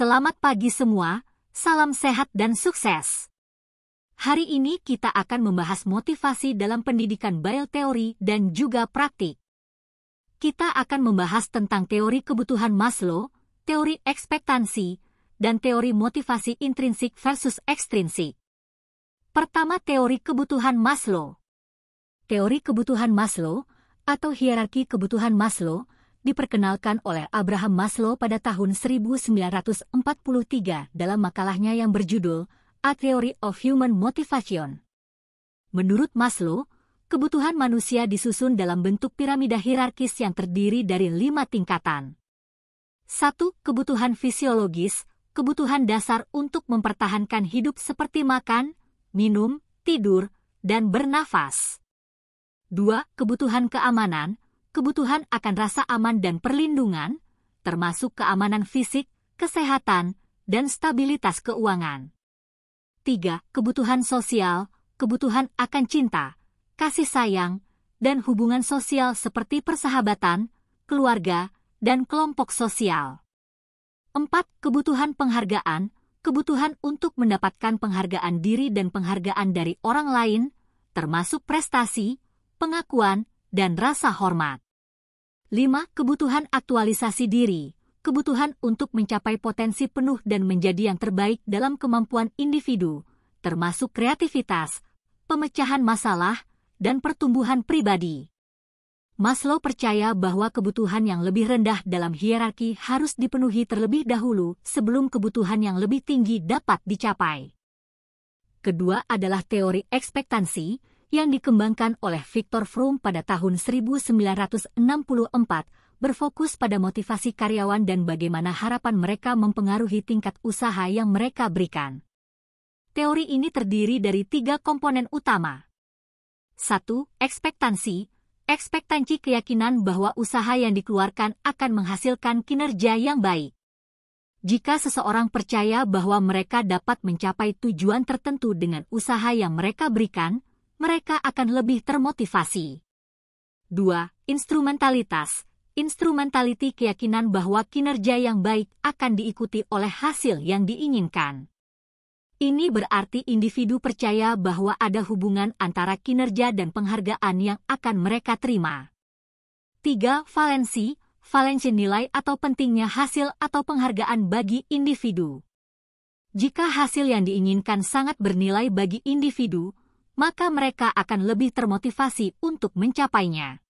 Selamat pagi semua, salam sehat dan sukses. Hari ini kita akan membahas motivasi dalam pendidikan teori dan juga praktik. Kita akan membahas tentang teori kebutuhan Maslow, teori ekspektansi, dan teori motivasi intrinsik versus ekstrinsik. Pertama teori kebutuhan Maslow. Teori kebutuhan Maslow, atau hierarki kebutuhan Maslow, diperkenalkan oleh Abraham Maslow pada tahun 1943 dalam makalahnya yang berjudul A Theory of Human Motivation. Menurut Maslow, kebutuhan manusia disusun dalam bentuk piramida hierarkis yang terdiri dari lima tingkatan. Satu, Kebutuhan fisiologis, kebutuhan dasar untuk mempertahankan hidup seperti makan, minum, tidur, dan bernafas. Dua, Kebutuhan keamanan, kebutuhan akan rasa aman dan perlindungan, termasuk keamanan fisik, kesehatan, dan stabilitas keuangan. 3. Kebutuhan sosial, kebutuhan akan cinta, kasih sayang, dan hubungan sosial seperti persahabatan, keluarga, dan kelompok sosial. 4. Kebutuhan penghargaan, kebutuhan untuk mendapatkan penghargaan diri dan penghargaan dari orang lain, termasuk prestasi, pengakuan, dan rasa hormat. 5. Kebutuhan aktualisasi diri Kebutuhan untuk mencapai potensi penuh dan menjadi yang terbaik dalam kemampuan individu, termasuk kreativitas, pemecahan masalah, dan pertumbuhan pribadi. Maslow percaya bahwa kebutuhan yang lebih rendah dalam hierarki harus dipenuhi terlebih dahulu sebelum kebutuhan yang lebih tinggi dapat dicapai. Kedua adalah teori ekspektansi, yang dikembangkan oleh Victor Frum pada tahun 1964 berfokus pada motivasi karyawan dan bagaimana harapan mereka mempengaruhi tingkat usaha yang mereka berikan. Teori ini terdiri dari tiga komponen utama. 1. Ekspektansi Ekspektansi keyakinan bahwa usaha yang dikeluarkan akan menghasilkan kinerja yang baik. Jika seseorang percaya bahwa mereka dapat mencapai tujuan tertentu dengan usaha yang mereka berikan, mereka akan lebih termotivasi. 2. Instrumentalitas Instrumentality keyakinan bahwa kinerja yang baik akan diikuti oleh hasil yang diinginkan. Ini berarti individu percaya bahwa ada hubungan antara kinerja dan penghargaan yang akan mereka terima. 3. Valensi Valensi nilai atau pentingnya hasil atau penghargaan bagi individu. Jika hasil yang diinginkan sangat bernilai bagi individu, maka mereka akan lebih termotivasi untuk mencapainya.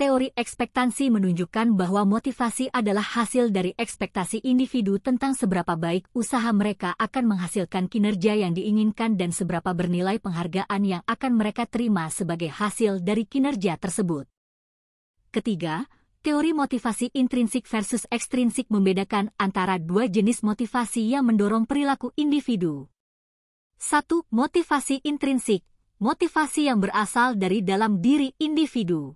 Teori ekspektansi menunjukkan bahwa motivasi adalah hasil dari ekspektasi individu tentang seberapa baik usaha mereka akan menghasilkan kinerja yang diinginkan dan seberapa bernilai penghargaan yang akan mereka terima sebagai hasil dari kinerja tersebut. Ketiga, teori motivasi intrinsik versus ekstrinsik membedakan antara dua jenis motivasi yang mendorong perilaku individu. 1. Motivasi intrinsik, motivasi yang berasal dari dalam diri individu.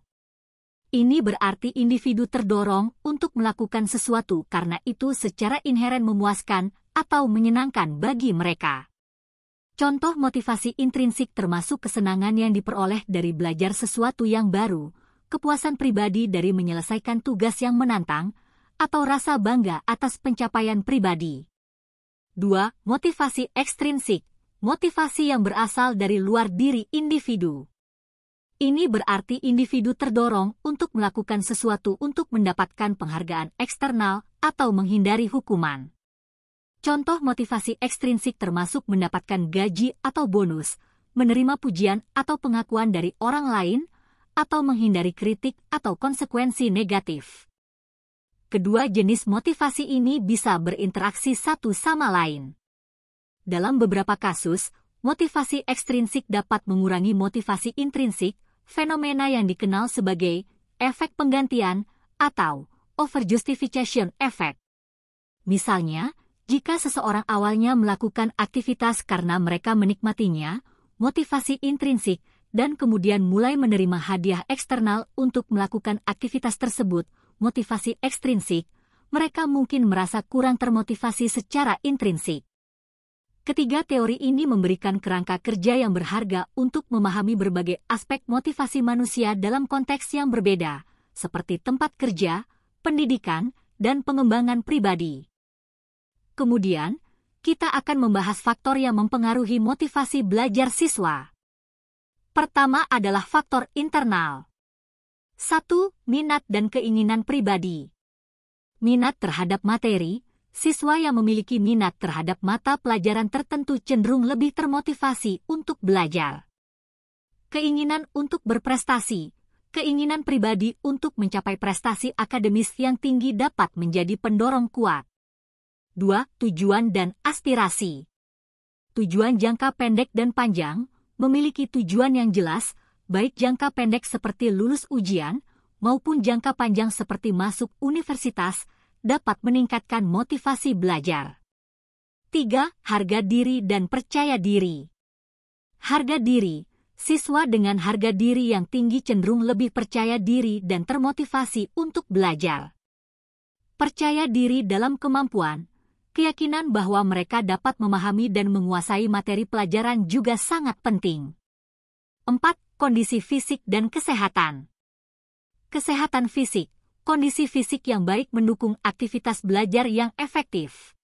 Ini berarti individu terdorong untuk melakukan sesuatu karena itu secara inheren memuaskan atau menyenangkan bagi mereka. Contoh motivasi intrinsik termasuk kesenangan yang diperoleh dari belajar sesuatu yang baru, kepuasan pribadi dari menyelesaikan tugas yang menantang, atau rasa bangga atas pencapaian pribadi. 2. Motivasi ekstrinsik motivasi yang berasal dari luar diri individu. Ini berarti individu terdorong untuk melakukan sesuatu untuk mendapatkan penghargaan eksternal atau menghindari hukuman. Contoh motivasi ekstrinsik termasuk mendapatkan gaji atau bonus, menerima pujian atau pengakuan dari orang lain, atau menghindari kritik atau konsekuensi negatif. Kedua jenis motivasi ini bisa berinteraksi satu sama lain. Dalam beberapa kasus, motivasi ekstrinsik dapat mengurangi motivasi intrinsik, fenomena yang dikenal sebagai efek penggantian atau overjustification effect. Misalnya, jika seseorang awalnya melakukan aktivitas karena mereka menikmatinya, motivasi intrinsik dan kemudian mulai menerima hadiah eksternal untuk melakukan aktivitas tersebut, motivasi ekstrinsik, mereka mungkin merasa kurang termotivasi secara intrinsik. Ketiga teori ini memberikan kerangka kerja yang berharga untuk memahami berbagai aspek motivasi manusia dalam konteks yang berbeda, seperti tempat kerja, pendidikan, dan pengembangan pribadi. Kemudian, kita akan membahas faktor yang mempengaruhi motivasi belajar siswa. Pertama adalah faktor internal. Satu, Minat dan keinginan pribadi. Minat terhadap materi, siswa yang memiliki minat terhadap mata pelajaran tertentu cenderung lebih termotivasi untuk belajar. Keinginan untuk berprestasi, keinginan pribadi untuk mencapai prestasi akademis yang tinggi dapat menjadi pendorong kuat. 2. Tujuan dan aspirasi. Tujuan jangka pendek dan panjang memiliki tujuan yang jelas, baik jangka pendek seperti lulus ujian maupun jangka panjang seperti masuk universitas, dapat meningkatkan motivasi belajar. 3. Harga diri dan percaya diri. Harga diri, siswa dengan harga diri yang tinggi cenderung lebih percaya diri dan termotivasi untuk belajar. Percaya diri dalam kemampuan, keyakinan bahwa mereka dapat memahami dan menguasai materi pelajaran juga sangat penting. 4. Kondisi fisik dan kesehatan. Kesehatan fisik kondisi fisik yang baik mendukung aktivitas belajar yang efektif.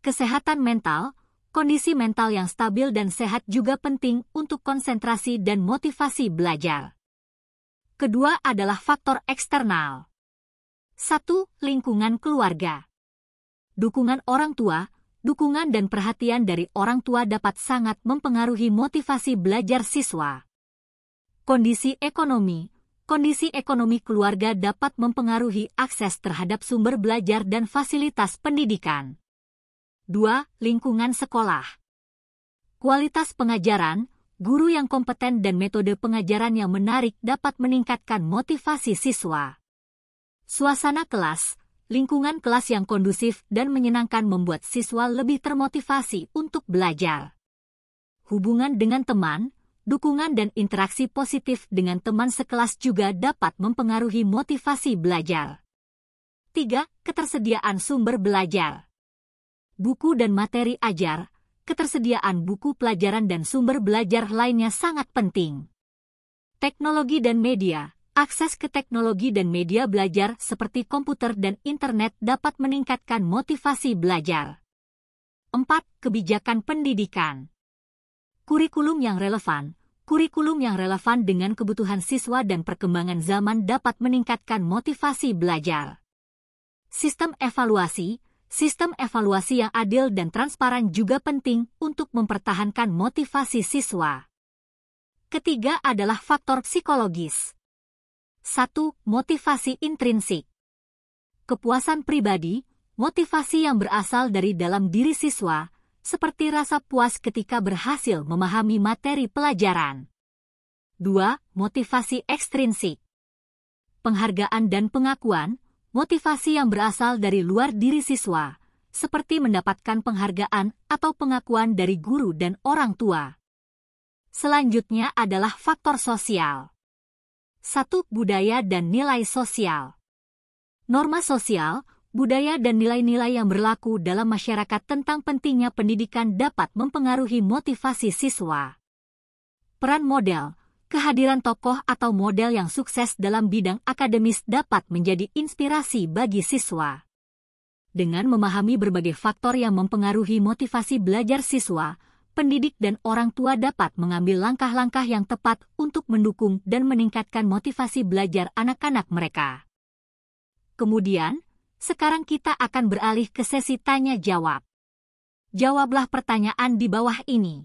Kesehatan mental, kondisi mental yang stabil dan sehat juga penting untuk konsentrasi dan motivasi belajar. Kedua adalah faktor eksternal. Satu, Lingkungan keluarga. Dukungan orang tua, dukungan dan perhatian dari orang tua dapat sangat mempengaruhi motivasi belajar siswa. Kondisi ekonomi, kondisi ekonomi keluarga dapat mempengaruhi akses terhadap sumber belajar dan fasilitas pendidikan. 2. Lingkungan sekolah Kualitas pengajaran, guru yang kompeten dan metode pengajaran yang menarik dapat meningkatkan motivasi siswa. Suasana kelas, lingkungan kelas yang kondusif dan menyenangkan membuat siswa lebih termotivasi untuk belajar. Hubungan dengan teman, dukungan dan interaksi positif dengan teman sekelas juga dapat mempengaruhi motivasi belajar. 3. Ketersediaan sumber belajar Buku dan materi ajar, ketersediaan buku pelajaran dan sumber belajar lainnya sangat penting. Teknologi dan media Akses ke teknologi dan media belajar seperti komputer dan internet dapat meningkatkan motivasi belajar. 4. Kebijakan pendidikan Kurikulum yang relevan, kurikulum yang relevan dengan kebutuhan siswa dan perkembangan zaman dapat meningkatkan motivasi belajar. Sistem evaluasi Sistem evaluasi yang adil dan transparan juga penting untuk mempertahankan motivasi siswa. Ketiga adalah faktor psikologis. Satu, Motivasi intrinsik. Kepuasan pribadi, motivasi yang berasal dari dalam diri siswa, seperti rasa puas ketika berhasil memahami materi pelajaran. 2. Motivasi ekstrinsik Penghargaan dan pengakuan, motivasi yang berasal dari luar diri siswa, seperti mendapatkan penghargaan atau pengakuan dari guru dan orang tua. Selanjutnya adalah faktor sosial. 1. Budaya dan nilai sosial Norma sosial budaya dan nilai-nilai yang berlaku dalam masyarakat tentang pentingnya pendidikan dapat mempengaruhi motivasi siswa. Peran model, kehadiran tokoh atau model yang sukses dalam bidang akademis dapat menjadi inspirasi bagi siswa. Dengan memahami berbagai faktor yang mempengaruhi motivasi belajar siswa, pendidik dan orang tua dapat mengambil langkah-langkah yang tepat untuk mendukung dan meningkatkan motivasi belajar anak-anak mereka. Kemudian, sekarang kita akan beralih ke sesi tanya-jawab. Jawablah pertanyaan di bawah ini.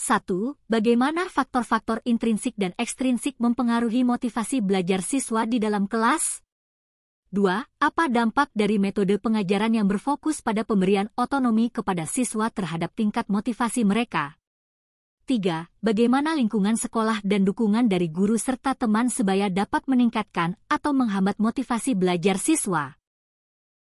1. Bagaimana faktor-faktor intrinsik dan ekstrinsik mempengaruhi motivasi belajar siswa di dalam kelas? 2. Apa dampak dari metode pengajaran yang berfokus pada pemberian otonomi kepada siswa terhadap tingkat motivasi mereka? 3. Bagaimana lingkungan sekolah dan dukungan dari guru serta teman sebaya dapat meningkatkan atau menghambat motivasi belajar siswa?